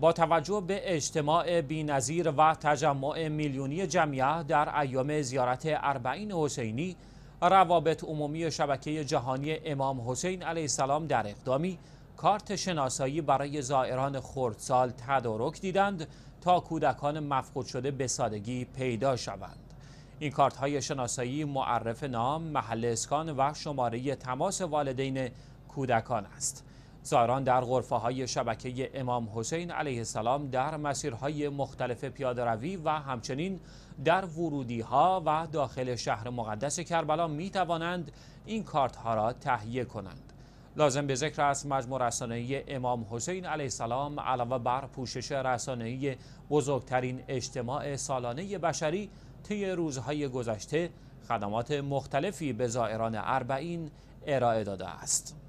با توجه به اجتماع بینظیر و تجمع میلیونی جمعیت در ایام زیارت اربعین حسینی روابط عمومی شبکه جهانی امام حسین علیه السلام در اقدامی کارت شناسایی برای زائران خردسال تدارک دیدند تا کودکان مفقود شده به سادگی پیدا شوند این کارت های شناسایی معرف نام، محل اسکان و شماره تماس والدین کودکان است. زائران در غرفه های شبکه امام حسین علیه السلام در مسیرهای مختلف پیاده روی و همچنین در ورودی ها و داخل شهر مقدس کربلا می توانند این کارت ها را تهیه کنند. لازم به ذکر است مجموع رسانه‌ای امام حسین علیه السلام علاوه بر پوشش رسانه‌ای بزرگترین اجتماع سالانه بشری طی روزهای گذشته خدمات مختلفی به زائران اربعین ارائه داده است.